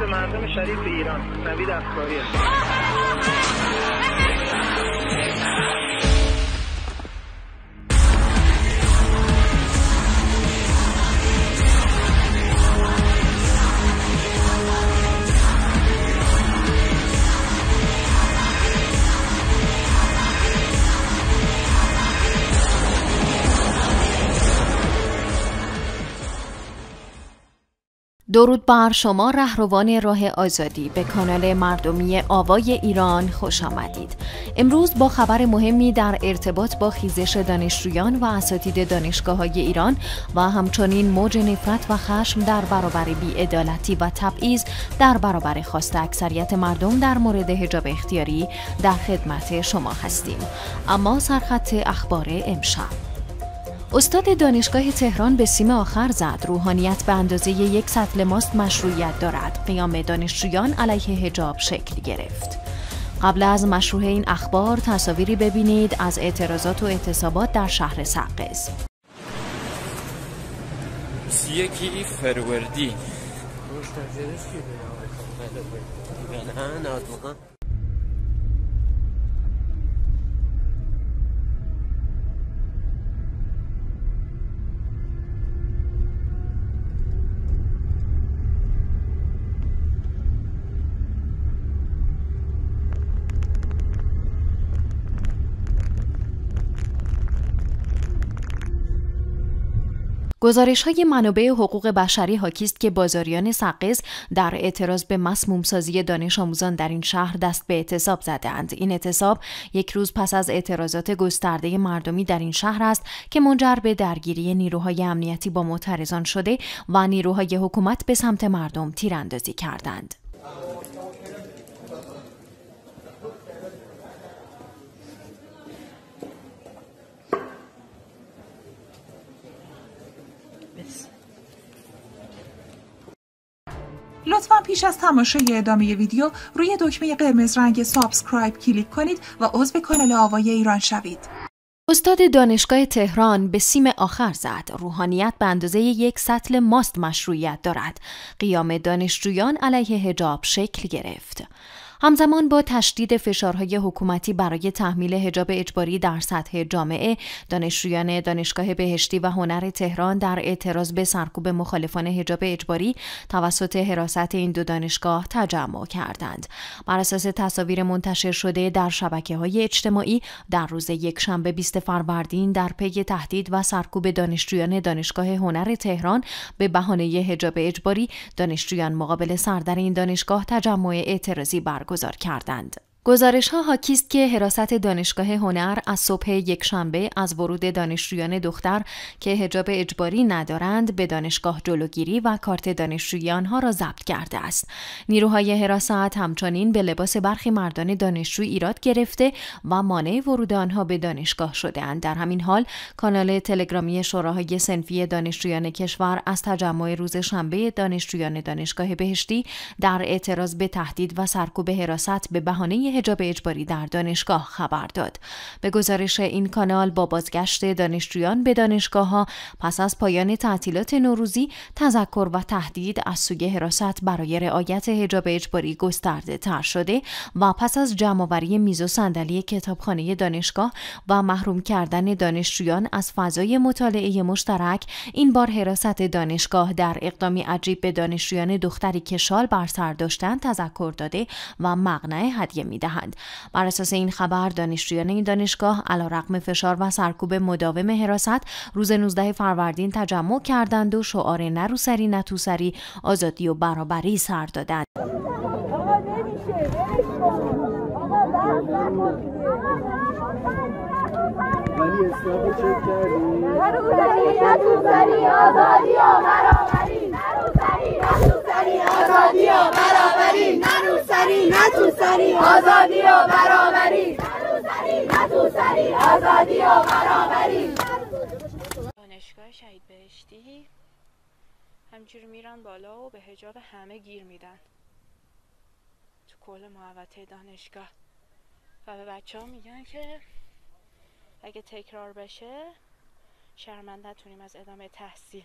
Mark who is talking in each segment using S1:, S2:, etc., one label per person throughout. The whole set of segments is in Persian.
S1: به مردم شریف ایران نوید افکاری است درود بر شما رهروان راه آزادی به کانال مردمی آوای ایران خوش آمدید. امروز با خبر مهمی در ارتباط با خیزش دانشجویان و اساتید دانشگاه های ایران و همچنین موج نفرت و خشم در برابر بیعدالتی و تبعیض در برابر خواست اکثریت مردم در مورد حجاب اختیاری در خدمت شما هستیم. اما سرخط اخبار امشب استاد دانشگاه تهران به سیم آخر زد روحانیت به اندازه یک سطل ماست مشروعیت دارد قیام دانشجویان علیه هجاب شکل گرفت قبل از مشروع این اخبار تصاویری ببینید از اعتراضات و اعتصابات در شهر سقز گزارش های منابع حقوق بشری حاکی است که بازاریان سقز در اعتراض به مسموم سازی دانش آموزان در این شهر دست به اعتصاب زدند. این اعتصاب یک روز پس از اعتراضات گسترده مردمی در این شهر است که منجر به درگیری نیروهای امنیتی با معترضان شده و نیروهای حکومت به سمت مردم تیراندازی کردند. لطفا پیش از تماشای ادامه ویدیو روی دکمه قرمز رنگ سابسکرایب کلیک کنید و عضو کانال آوای ایران شوید. استاد دانشگاه تهران به سیم آخر زد روحانیت به اندازه یک سطل ماست مشروعیت دارد قیام دانشجویان علیه هجاب شکل گرفت همزمان با تشدید فشارهای حکومتی برای تحمیل حجاب اجباری در سطح جامعه دانشجویان دانشگاه بهشتی و هنر تهران در اعتراض به سرکوب مخالفان حجاب اجباری توسط حراست این دو دانشگاه تجمع کردند بر اساس تصاویر منتشر شده در شبکه های اجتماعی در روز یکشنبه 20 فروردین در پی تهدید و سرکوب دانشجویان دانشگاه هنر تهران به بهانه حجاب اجباری دانشجویان مقابل سردر این دانشگاه تجمع اعتراضی برگزار برگزار کردند. گزارش ها حاکی که حراست دانشگاه هنر از صبح یک شنبه از ورود دانشجویان دختر که حجاب اجباری ندارند به دانشگاه جلوگیری و کارت دانشجویان ها را ضبط کرده است. نیروهای حراست همچنین به لباس برخی مردان دانشجوی ایراد گرفته و مانع ورود آنها به دانشگاه شده اند. در همین حال کانال تلگرامی شوراهای سنفی دانشجویان کشور از تجمع روز شنبه دانشجویان دانشگاه بهشتی در اعتراض به تهدید و سرکوب حراست به بهانه حجاب اجباری در دانشگاه خبر داد. به گزارش این کانال با بازگشت دانشجویان به دانشگاه ها پس از پایان تعطیلات نوروزی تذکر و تهدید از سوی حراست برای رعایت حجاب اجباری گسترده تر شده و پس از جمعآوری میز و صندلی کتابخانه دانشگاه و محروم کردن دانشجویان از فضای مطالعه مشترک این بار حراست دانشگاه در اقدامی عجیب به دانشجویان دختری که شال بر سر داشتند تذکر داده و مقنع هدیه دهند. بر اساس این خبر دانشجویان این دانشگاه علیرغم فشار و سرکوب مداوم حراست روز 19 فروردین تجمع کردند و شعار نروسری نتوسری آزادی و برابری سر دادند. آزادی و برابری آزادی دانشگاه شهید بهشتی همجور میرن بالا و به هجاب همه گیر میدن تو کل محوطه دانشگاه و به بچه ها میگن که اگه تکرار بشه شرمنده تونیم از ادامه تحصیل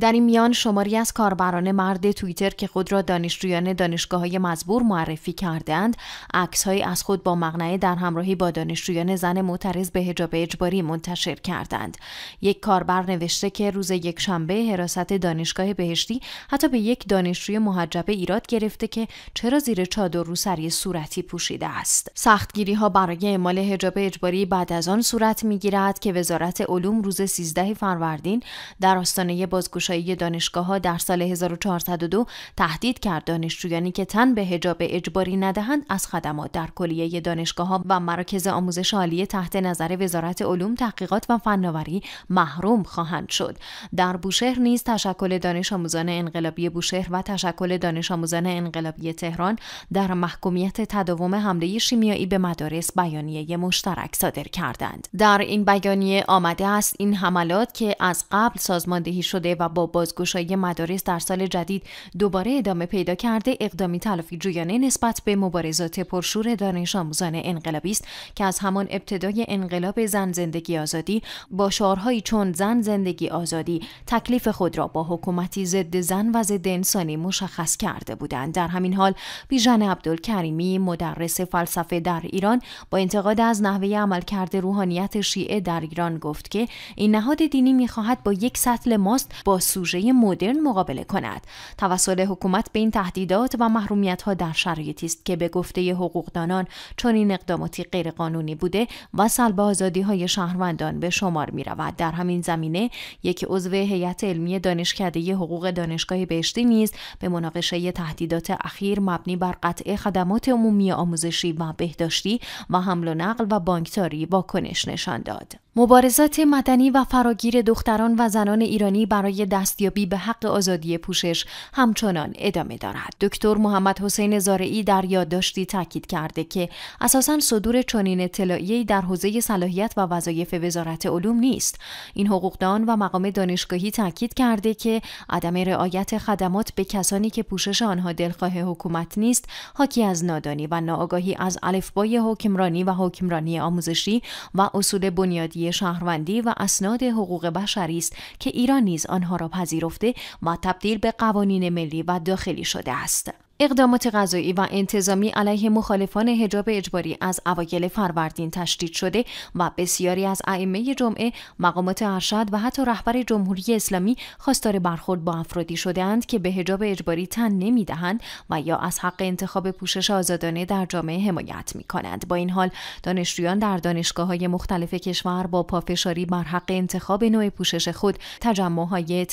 S1: در این میان شماری از کاربران مرد توییتر که خود را دانشجویان دانشگاه های مزبور معرفی کردند عکسهایی از خود با مقنعه در همراهی با دانشجویان زن معترض به حجاب اجباری منتشر کردند یک کاربر نوشته که روز یک شنبه حراست دانشگاه بهشتی حتی به یک دانشجوی محجبه ایراد گرفته که چرا زیر چادر روسری صورتی پوشیده است سختگیری ها برای اعمال حجاب اجباری بعد از آن صورت میگیرد که وزارت علوم روز 13 فروردین در آستانه بازگشایی دانشگاه ها در سال 1402 تهدید کرد دانشجویانی که تن به حجاب اجباری ندهند از خدمات در کلیه دانشگاه ها و مراکز آموزش عالی تحت نظر وزارت علوم تحقیقات و فناوری محروم خواهند شد در بوشهر نیز تشکل دانش آموزان انقلابی بوشهر و تشکل دانش آموزان انقلابی تهران در محکومیت تداوم حمله شیمیایی به مدارس بیانیه مشترک صادر کردند در این بیانیه آمده است این حملات که از قبل سازماندهی شده و با بازگشایی مدارس در سال جدید دوباره ادامه پیدا کرده اقدامی تلافی جویانه نسبت به مبارزات پرشور دانش آموزان انقلابی است که از همان ابتدای انقلاب زن زندگی آزادی با شعارهایی چون زن زندگی آزادی تکلیف خود را با حکومتی ضد زن و ضد انسانی مشخص کرده بودند در همین حال بیژن عبدالکریمی مدرس فلسفه در ایران با انتقاد از نحوه عملکرد روحانیت شیعه در ایران گفت که این نهاد دینی میخواهد با یک سطل ماست با سوژه مدرن مقابله کند توسل حکومت به این تهدیدات و محرومیت ها در شرایطی است که به گفته حقوقدانان چنین اقداماتی غیرقانونی بوده و سلب آزادی های شهروندان به شمار می رود در همین زمینه یک عضو هیئت علمی دانشکده حقوق دانشگاه بهشتی نیز به مناقشه تهدیدات اخیر مبنی بر قطع خدمات عمومی آموزشی و بهداشتی و حمل و نقل و بانکداری واکنش نشان داد مبارزات مدنی و فراگیر دختران و زنان ایرانی برای دستیابی به حق آزادی پوشش همچنان ادامه دارد. دکتر محمد حسین زارعی در یادداشتی تاکید کرده که اساسا صدور چنین اطلاعیه‌ای در حوزه صلاحیت و وظایف وزارت علوم نیست. این حقوقدان و مقام دانشگاهی تاکید کرده که عدم رعایت خدمات به کسانی که پوشش آنها دلخواه حکومت نیست، حاکی از نادانی و ناآگاهی از الفبای حکمرانی و حکمرانی آموزشی و اصول بنیادی شهروندی و اسناد حقوق بشری است که ایران نیز آنها را پذیرفته و تبدیل به قوانین ملی و داخلی شده است. اقدامات غذایی و انتظامی علیه مخالفان حجاب اجباری از اوایل فروردین تشدید شده و بسیاری از ائمه جمعه، مقامات ارشد و حتی رهبر جمهوری اسلامی خواستار برخورد با افرادی شدهاند که به حجاب اجباری تن نمیدهند و یا از حق انتخاب پوشش آزادانه در جامعه حمایت می کنند. با این حال دانشجویان در دانشگاه های مختلف کشور با پافشاری بر حق انتخاب نوع پوشش خود تجمع های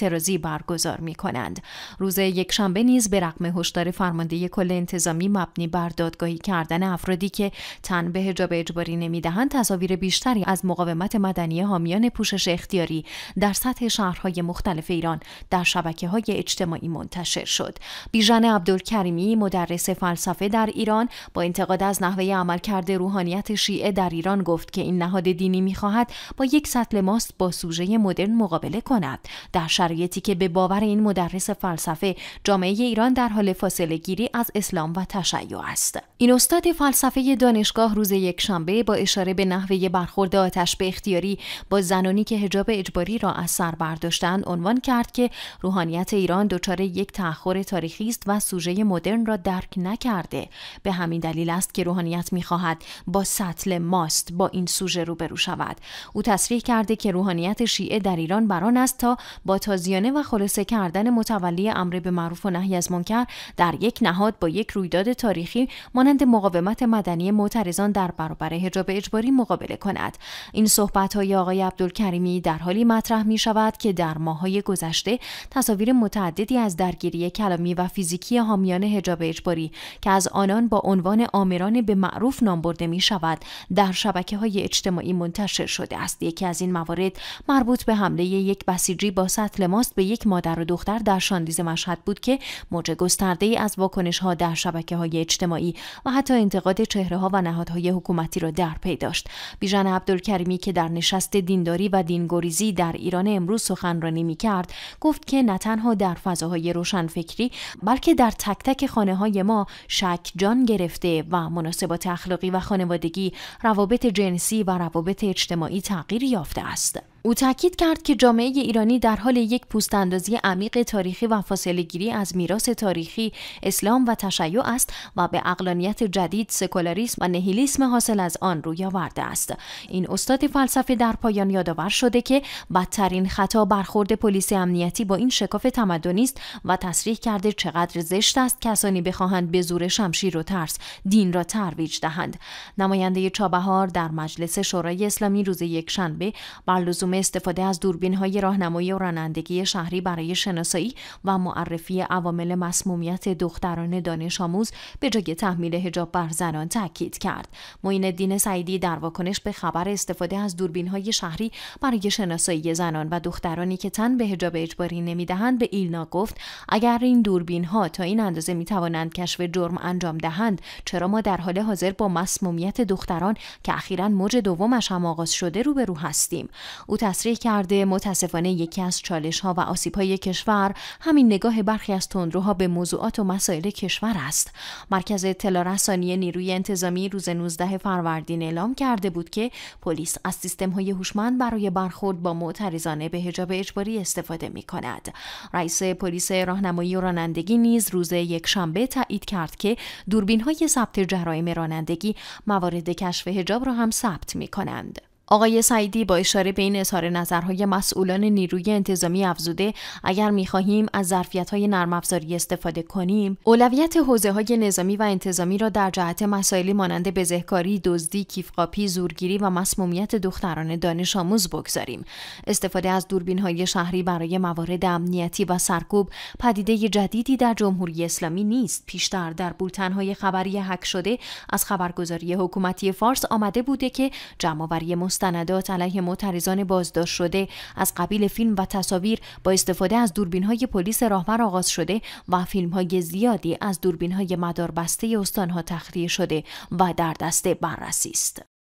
S1: برگزار می کنند. روز یکشنبه نیز به رغم هشدار فرمانده کل انتظامی مبنی بر دادگاهی کردن افرادی که تن به حجاب اجباری نمیدهند تصاویر بیشتری از مقاومت مدنی حامیان پوشش اختیاری در سطح شهرهای مختلف ایران در شبکه های اجتماعی منتشر شد بیژن عبدالکریمی مدرس فلسفه در ایران با انتقاد از نحوه عملکرد روحانیت شیعه در ایران گفت که این نهاد دینی میخواهد با یک سطل ماست با سوژه مدرن مقابله کند در شرایطی که به باور این مدرس فلسفه جامعه ایران در حال فاصله از اسلام و تشیع است این استاد فلسفه دانشگاه روز یک شنبه با اشاره به نحوه برخورد آتش به اختیاری با زنانی که حجاب اجباری را از سر برداشتند عنوان کرد که روحانیت ایران دچار یک تأخر تاریخی است و سوژه مدرن را درک نکرده به همین دلیل است که روحانیت میخواهد با سطل ماست با این سوژه روبرو شود او تصریح کرده که روحانیت شیعه در ایران بران است تا با تازیانه و خلاصه کردن متولی امر به معروف و نهی از منکر در یک یک نهاد با یک رویداد تاریخی مانند مقاومت مدنی معترضان در برابر حجاب اجباری مقابله کند این صحبت های آقای عبدالکریمی در حالی مطرح می شود که در های گذشته تصاویر متعددی از درگیری کلامی و فیزیکی حامیان حجاب اجباری که از آنان با عنوان آمران به معروف نام برده می شود در شبکه های اجتماعی منتشر شده است یکی از این موارد مربوط به حمله یک بسیجی با سطل ماست به یک مادر و دختر در شاندیز مشهد بود که موج گسترده ای از واکنش ها در شبکه های اجتماعی و حتی انتقاد چهره ها و نهادهای حکومتی را در پی داشت بیژن عبدالکریمی که در نشست دینداری و دینگوریزی در ایران امروز سخنرانی می کرد گفت که نه تنها در فضاهای روشنفکری بلکه در تک تک خانه های ما شک جان گرفته و مناسبات اخلاقی و خانوادگی روابط جنسی و روابط اجتماعی تغییر یافته است او تاکید کرد که جامعه ایرانی در حال یک اندازی عمیق تاریخی و گیری از میراث تاریخی اسلام و تشیع است و به اقلانیت جدید سکولاریسم و نهیلیسم حاصل از آن روی آورده است این استاد فلسفه در پایان یادآور شده که بدترین خطا برخورد پلیس امنیتی با این شکاف تمدنی است و تصریح کرده چقدر زشت است کسانی بخواهند به زور شمشیر و ترس دین را ترویج دهند نماینده چابهار در مجلس شورای اسلامی روز یکشنبه بر لزوم استفاده از دوربین های راهنمایی و رانندگی شهری برای شناسایی و معرفی عوامل مسمومیت دختران دانش آموز به جای تحمیل هجاب بر زنان تاکید کرد. معین دین سعیدی در واکنش به خبر استفاده از دوربین های شهری برای شناسایی زنان و دخترانی که تن به هجاب اجباری نمیدهند به ایلنا گفت اگر این دوربین ها تا این اندازه می توانند کشف جرم انجام دهند چرا ما در حال حاضر با مسمومیت دختران که اخیرا موج دومش هم آغاز شده روبرو هستیم تصریح کرده متاسفانه یکی از چالش ها و آسیب های کشور همین نگاه برخی از تندروها به موضوعات و مسائل کشور است مرکز اطلاع رسانی نیروی انتظامی روز 19 فروردین اعلام کرده بود که پلیس از سیستم های هوشمند برای برخورد با معترضان به حجاب اجباری استفاده می کند رئیس پلیس راهنمایی و رانندگی نیز روز یکشنبه تایید کرد که دوربین های ثبت جرایم رانندگی موارد کشف حجاب را هم ثبت می کنند. آقای سعیدی با اشاره به این اظهار نظرهای مسئولان نیروی انتظامی افزوده اگر میخواهیم از های نرم افزاری استفاده کنیم اولویت حوزه های نظامی و انتظامی را در جهت مسائلی مانند بزهکاری دزدی کیفقاپی زورگیری و مسمومیت دختران دانش آموز بگذاریم استفاده از دوربین های شهری برای موارد امنیتی و سرکوب پدیده جدیدی در جمهوری اسلامی نیست پیشتر در بولتنهای خبری هک شده از خبرگزاری حکومتی فارس آمده بوده که جمعآوری مستندات علیه معترضان بازداشت شده از قبیل فیلم و تصاویر با استفاده از دوربین های پلیس راهبر آغاز شده و فیلم های زیادی از دوربین های مداربسته ها تخریه شده و در دست بررسی است.